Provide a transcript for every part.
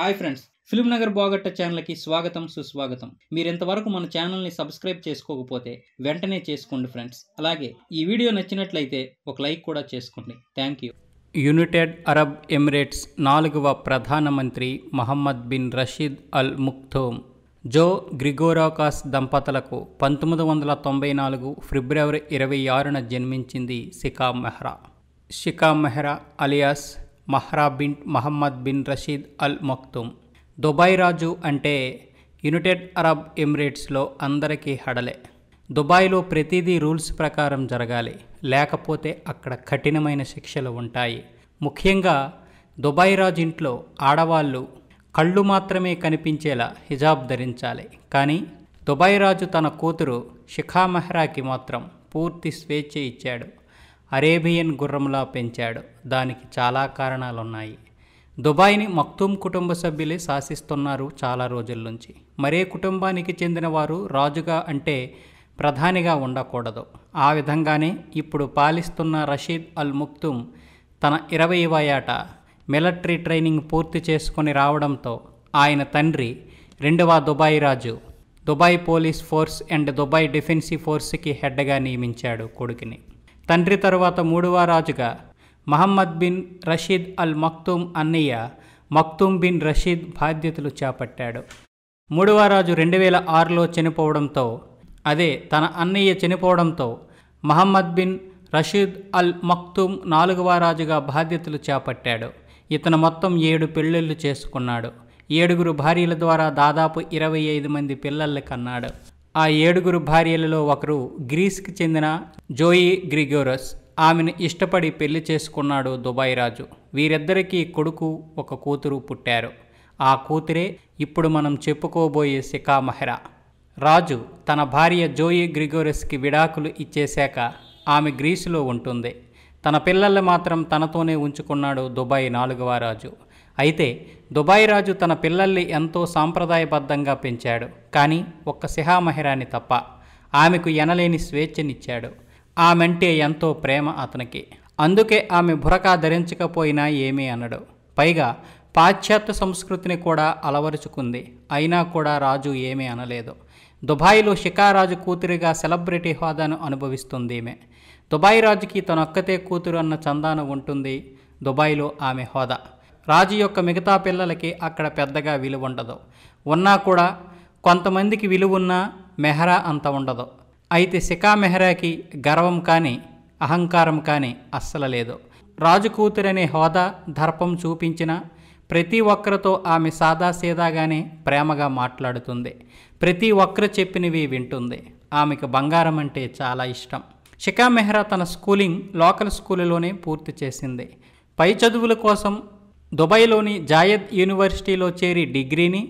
hi friends film Nagar బాగట్ట ఛానల్కి స్వాగతం సుస్వాగతం మీరు ఇంతవరకు మన ఛానల్ని సబ్స్క్రైబ్ చేసుకోకపోతే వెంటనే చేసుకోండి ఫ్రెండ్స్ అలాగే ఈ వీడియో నచ్చినట్లయితే ఒక లైక్ కూడా చేసుకోండి thank you United Arab Emirates నాలుగవ ప్రధానమంత్రి Mohammed bin Rashid Al Maktoum Jo Grigorakis దంపతులకు పంతొమ్మిది వందల తొంభై నాలుగు ఫిబ్రవరి ఇరవై ఆరున జన్మించింది Shikha Mehra Shikha Mehra alias Mahra bin Mohammed bin Rashid Al Maktoum Dubai రాజు అంటే యునైటెడ్ అరబ్ ఎమిరేట్స్లో అందరికీ హడలే దుబాయ్లో ప్రతిదీ రూల్స్ ప్రకారం జరగాలి లేకపోతే అక్కడ కఠినమైన శిక్షలు ఉంటాయి ముఖ్యంగా దుబాయ్ రాజు ఇంట్లో ఆడవాళ్ళు కళ్ళు మాత్రమే కనిపించేలా హిజాబ్ ధరించాలి కానీ దుబాయ్ రాజు తన కూతురు శిఖా మెహ్రాకి మాత్రం పూర్తి స్వేచ్ఛ ఇచ్చాడు అరేబియన్ గుర్రంలా పెంచాడు దానికి చాలా కారణాలున్నాయి దుబాయ్ని మక్తూమ్ కుటుంబ సభ్యులే శాసిస్తున్నారు చాలా రోజుల నుంచి మరే కుటుంబానికి చెందిన వారు రాజుగా అంటే ప్రధానిగా ఉండకూడదు ఆ విధంగానే ఇప్పుడు పాలిస్తున్న రషీద్ అల్ ముక్తుమ్ తన ఇరవైవ ఏట మిలటరీ ట్రైనింగ్ పూర్తి చేసుకొని రావడంతో ఆయన తండ్రి రెండవ దుబాయ్ రాజు Dubai police force and Dubai defensive ఫోర్స్కి హెడ్గా నియమించాడు కొడుకుని తండ్రి తరువాత మూడవ రాజుగా Mohammed bin Rashid Al Maktoum అన్నయ్య మక్తూమ్ బిన్ రషీద్ బాధ్యతలు చేపట్టాడు మూడవ రాజు రెండు వేల ఆరులో చనిపోవడంతో అదే తన అన్నయ్య చనిపోవడంతో Mohammed bin Rashid Al Maktoum నాలుగవ రాజుగా బాధ్యతలు చేపట్టాడు ఇతను మొత్తం ఏడు పెళ్ళిళ్ళు చేసుకున్నాడు ఏడుగురు భార్యల ద్వారా దాదాపు ఇరవై ఐదు మంది పిల్లల్ని కన్నాడు ఆ ఏడుగురు భార్యలలో ఒకరు గ్రీస్కి చెందిన జోయి గ్రిగోరస్ ఆమెను ఇష్టపడి పెళ్లి చేసుకున్నాడు దుబాయ్ రాజు వీరిద్దరికీ కొడుకు ఒక కూతురు పుట్టారు ఆ కూతురే ఇప్పుడు మనం చెప్పుకోబోయే శిఖా మెహ్రా రాజు తన భార్య జోయి గ్రిగోరస్కి విడాకులు ఇచ్చేశాక ఆమె గ్రీసులో ఉంటుంది తన పిల్లల్ని మాత్రం తనతోనే ఉంచుకున్నాడు దుబాయ్ నాలుగవ రాజు అయితే దుబాయ్ రాజు తన పిల్లల్ని ఎంతో సాంప్రదాయబద్ధంగా పెంచాడు కానీ ఒక్క సిహా తప్ప ఆమెకు ఎనలేని స్వేచ్ఛనిచ్చాడు ఆమెంటే ఎంతో ప్రేమ అతనికి అందుకే ఆమె బురకా ధరించకపోయినా ఏమీ అనడు పైగా పాశ్చాత్య సంస్కృతిని కూడా అలవరుచుకుంది అయినా కూడా రాజు ఏమీ అనలేదు దుబాయ్లో షికారాజు కూతురిగా సెలబ్రిటీ హోదాను అనుభవిస్తుంది ఈమె దుబాయ్ రాజుకి తనొక్కతే కూతురు అన్న చందాన ఉంటుంది దుబాయ్లో ఆమె హోదా రాజు యొక్క మిగతా పిల్లలకి అక్కడ పెద్దగా విలువ ఉండదు ఉన్నా కూడా కొంతమందికి విలువ ఉన్న మెహరా అంత ఉండదు అయితే శిఖా మెహరాకి గర్వం కానీ అహంకారం కానీ అస్సలు లేదు రాజు కూతురనే హోదా దర్పం చూపించిన ప్రతి ఒక్కరితో ఆమె సాదాసీదాగానే ప్రేమగా మాట్లాడుతుంది ప్రతి ఒక్కరు చెప్పినవి వింటుంది ఆమెకు బంగారం అంటే చాలా ఇష్టం షికా మెహ్రా తన స్కూలింగ్ లోకల్ స్కూలులోనే పూర్తి చేసింది పై చదువుల కోసం దుబాయ్లోని జాయద్ యూనివర్సిటీలో చేరి డిగ్రీని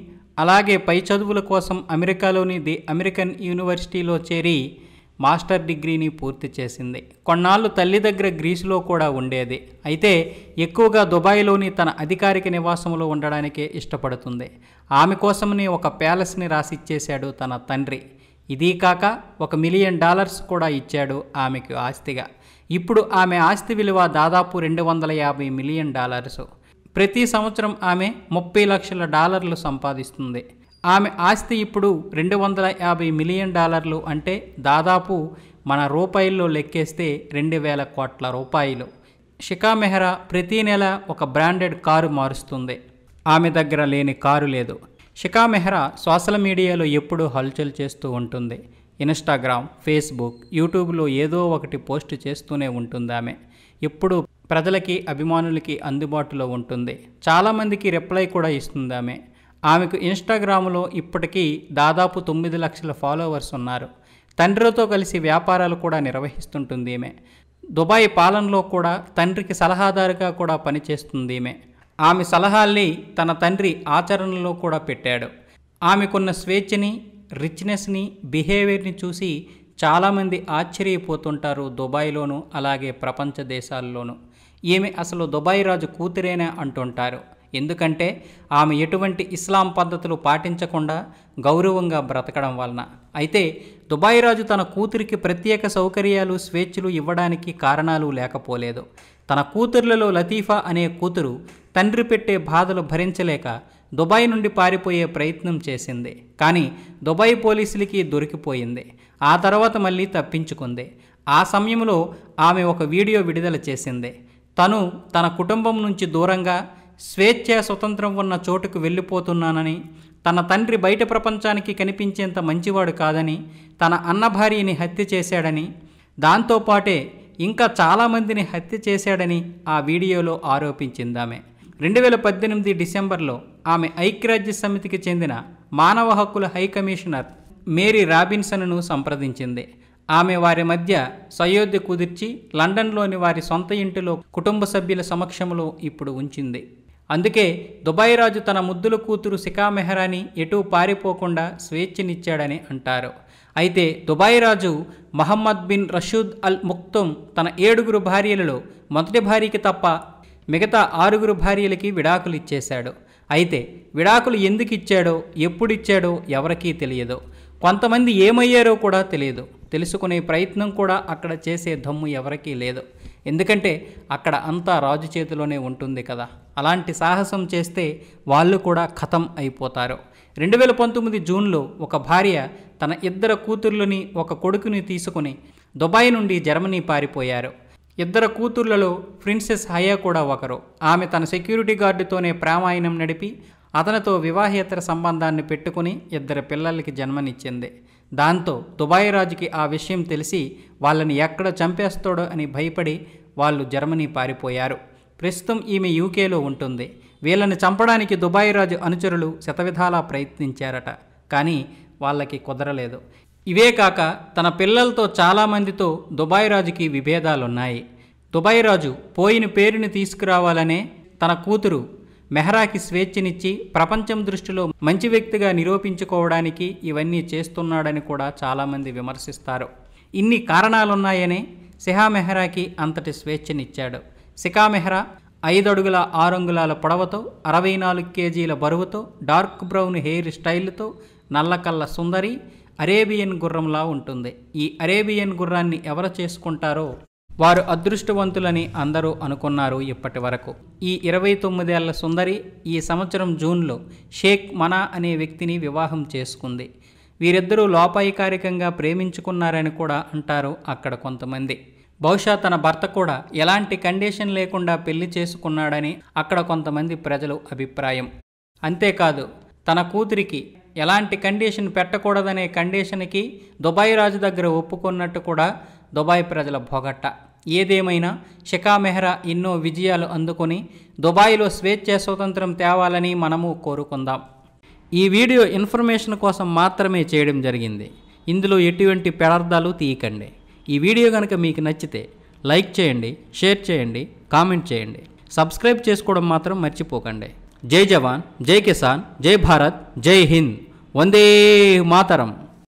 అలాగే పై చదువుల కోసం అమెరికాలోని ది అమెరికన్ యూనివర్సిటీలో చేరి మాస్టర్ డిగ్రీని పూర్తి చేసింది కొన్నాళ్ళు తల్లి దగ్గర గ్రీసులో కూడా ఉండేది అయితే ఎక్కువగా దుబాయ్లోని తన అధికారిక నివాసంలో ఉండడానికే ఇష్టపడుతుంది ఆమె కోసమని ఒక ప్యాలెస్ని రాసిచ్చేశాడు తన తండ్రి ఇదీ కాక ఒక మిలియన్ డాలర్స్ కూడా ఇచ్చాడు ఆమెకు ఆస్తిగా ఇప్పుడు ఆమె ఆస్తి విలువ దాదాపు రెండు వందల యాభై మిలియన్ డాలర్సు ప్రతి సంవత్సరం ఆమె ముప్పై లక్షల డాలర్లు సంపాదిస్తుంది ఆమె ఆస్తి ఇప్పుడు రెండు వందల యాభై మిలియన్ డాలర్లు అంటే దాదాపు మన రూపాయల్లో లెక్కేస్తే రెండు వేల కోట్ల రూపాయలు షికా మెహ్రా ప్రతి నెల ఒక బ్రాండెడ్ కారు మారుస్తుంది ఆమె దగ్గర లేని కారు లేదు షికా మెహ్రా సోషల్ మీడియాలో ఎప్పుడూ హల్చల్ చేస్తూ ఉంటుంది ఇన్స్టాగ్రామ్ ఫేస్బుక్ యూట్యూబ్లో ఏదో ఒకటి పోస్ట్ చేస్తూనే ఉంటుంది ఆమె ఎప్పుడూ ప్రజలకి అభిమానులకి అందుబాటులో ఉంటుంది చాలామందికి రిప్లై కూడా ఇస్తుంది ఆమె ఆమెకు ఇన్స్టాగ్రామ్లో ఇప్పటికీ దాదాపు తొమ్మిది లక్షల ఫాలోవర్స్ ఉన్నారు తండ్రితో కలిసి వ్యాపారాలు కూడా నిర్వహిస్తుంటుంది ఈమె దుబాయ్ పాలనలో కూడా తండ్రికి సలహాదారుగా కూడా పనిచేస్తుంది ఈమె ఆమె సలహాల్ని తన తండ్రి ఆచరణలో కూడా పెట్టాడు ఆమెకున్న స్వేచ్ఛని రిచ్నెస్ని బిహేవియర్ని చూసి చాలామంది ఆశ్చర్యపోతుంటారు దుబాయ్లోను అలాగే ప్రపంచ దేశాల్లోనూ ఈమె అసలు దుబాయ్ రాజు కూతురేనే అంటుంటారు ఎందుకంటే ఆమె ఎటువంటి ఇస్లాం పద్ధతులు పాటించకుండా గౌరవంగా బ్రతకడం వలన అయితే దుబాయ్ రాజు తన కూతురికి ప్రత్యేక సౌకర్యాలు స్వేచ్ఛలు ఇవ్వడానికి కారణాలు లేకపోలేదు తన కూతుర్లలో లతీఫా అనే కూతురు తండ్రి పెట్టే బాధలు భరించలేక దుబాయ్ నుండి పారిపోయే ప్రయత్నం చేసింది కానీ దుబాయ్ పోలీసులకి దొరికిపోయింది ఆ తర్వాత మళ్ళీ తప్పించుకుంది ఆ సమయంలో ఆమె ఒక వీడియో విడుదల చేసింది తను తన కుటుంబం నుంచి దూరంగా స్వేచ్ఛ స్వతంత్రం ఉన్న చోటుకు వెళ్ళిపోతున్నానని తన తండ్రి బయట ప్రపంచానికి కనిపించేంత మంచివాడు కాదని తన అన్న భార్యని హత్య చేశాడని దాంతోపాటే ఇంకా చాలామందిని హత్య చేశాడని ఆ వీడియోలో ఆరోపించిందామె రెండు వేల పద్దెనిమిది డిసెంబర్లో ఆమె ఐక్యరాజ్య సమితికి చెందిన మానవ హక్కుల హై కమిషనర్ మేరీ రాబిన్సన్ను సంప్రదించింది ఆమె వారి మధ్య సయోధ్య కుదిర్చి లండన్లోని వారి సొంత ఇంటిలో కుటుంబ సభ్యుల సమక్షంలో ఇప్పుడు ఉంచింది అందుకే దుబాయ్ రాజు తన ముద్దుల కూతురు శిఖా మెహరాని ఎటూ పారిపోకుండా స్వేచ్ఛనిచ్చాడని అంటారు అయితే దుబాయ్ రాజు Mohammed bin Rashid Al Maktoum తన ఏడుగురు భార్యలలో మొదటి భార్యకి తప్ప మిగతా ఆరుగురు భార్యలకి విడాకులు ఇచ్చేశాడు అయితే విడాకులు ఎందుకు ఇచ్చాడో ఎప్పుడిచ్చాడో ఎవరికీ తెలియదు కొంతమంది ఏమయ్యారో కూడా తెలియదు తెలుసుకునే ప్రయత్నం కూడా అక్కడ చేసే దమ్ము ఎవరికీ లేదు ఎందుకంటే అక్కడ అంతా రాజు చేతిలోనే ఉంటుంది కదా అలాంటి సాహసం చేస్తే వాళ్ళు కూడా ఖతం అయిపోతారు రెండు వేల పంతొమ్మిది జూన్లో ఒక భార్య తన ఇద్దరు కూతుర్లని ఒక కొడుకుని తీసుకుని దుబాయ్ నుండి జర్మనీ పారిపోయారు ఇద్దరు కూతుర్లలో ప్రిన్సెస్ హయా కూడా ఒకరు ఆమె తన సెక్యూరిటీ గార్డుతోనే ప్రామాయణం నడిపి అతనితో వివాహేతర సంబంధాన్ని పెట్టుకుని ఇద్దరు పిల్లలకి జన్మనిచ్చింది దాంతో దుబాయ్ రాజుకి ఆ విషయం తెలిసి వాళ్ళని ఎక్కడ చంపేస్తాడో అని భయపడి వాళ్ళు జర్మనీ పారిపోయారు ప్రస్తుతం ఈమె యూకేలో ఉంటుంది వీళ్ళని చంపడానికి దుబాయ్ రాజు అనుచరులు శతవిధాలా ప్రయత్నించారట కానీ వాళ్ళకి కుదరలేదు ఇవే కాక తన పిల్లలతో చాలామందితో దుబాయ్ రాజుకి విభేదాలున్నాయి దుబాయ్ రాజు పోయిన పేరుని తీసుకురావాలనే తన కూతురు మెహ్రాకి స్వేచ్ఛనిచ్చి ప్రపంచం దృష్టిలో మంచి వ్యక్తిగా నిరూపించుకోవడానికి ఇవన్నీ చేస్తున్నాడని కూడా చాలామంది విమర్శిస్తారు ఇన్ని కారణాలున్నాయనే సిహా మెహ్రాకి అంతటి స్వేచ్ఛనిచ్చాడు సికా మెహ్రా ఐదు అడుగుల ఆరంగుళాల పొడవతో అరవై నాలుగు కేజీల బరువుతో డార్క్ బ్రౌన్ హెయిర్ స్టైల్తో నల్లకల్ల సుందరి అరేబియన్ గుర్రంలా ఉంటుంది ఈ అరేబియన్ గుర్రాన్ని ఎవరు చేసుకుంటారో వారు అదృష్టవంతులని అందరూ అనుకున్నారు ఇప్పటి వరకు ఈ ఇరవై తొమ్మిదేళ్ల సుందరి ఈ సంవత్సరం జూన్లో షేక్ మనా అనే వ్యక్తిని వివాహం చేసుకుంది వీరిద్దరూ లోపాయికారికంగా ప్రేమించుకున్నారని కూడా అంటారు అక్కడ కొంతమంది బహుశా తన భర్త కూడా ఎలాంటి కండిషన్ లేకుండా పెళ్లి చేసుకున్నాడని అక్కడ కొంతమంది ప్రజలు అభిప్రాయం అంతేకాదు తన కూతురికి ఎలాంటి కండిషన్ పెట్టకూడదనే కండిషన్కి దుబాయ్ రాజు దగ్గర ఒప్పుకున్నట్టు కూడా దుబాయ్ ప్రజల భోగట్ట ఏదేమైనా షికా మెహ్రా ఎన్నో విజయాలు అందుకొని దుబాయ్లో స్వేచ్ఛ స్వతంత్రం తేవాలని మనము కోరుకుందాం ఈ వీడియో ఇన్ఫర్మేషన్ కోసం మాత్రమే చేయడం జరిగింది ఇందులో ఎటువంటి పెడార్థాలు తీయకండి ఈ వీడియో కనుక మీకు నచ్చితే లైక్ చేయండి షేర్ చేయండి కామెంట్ చేయండి సబ్స్క్రైబ్ చేసుకోవడం మాత్రం మర్చిపోకండి జై జవాన్ జై కిసాన్ జై భారత్ జై హింద్ వందే మాతరం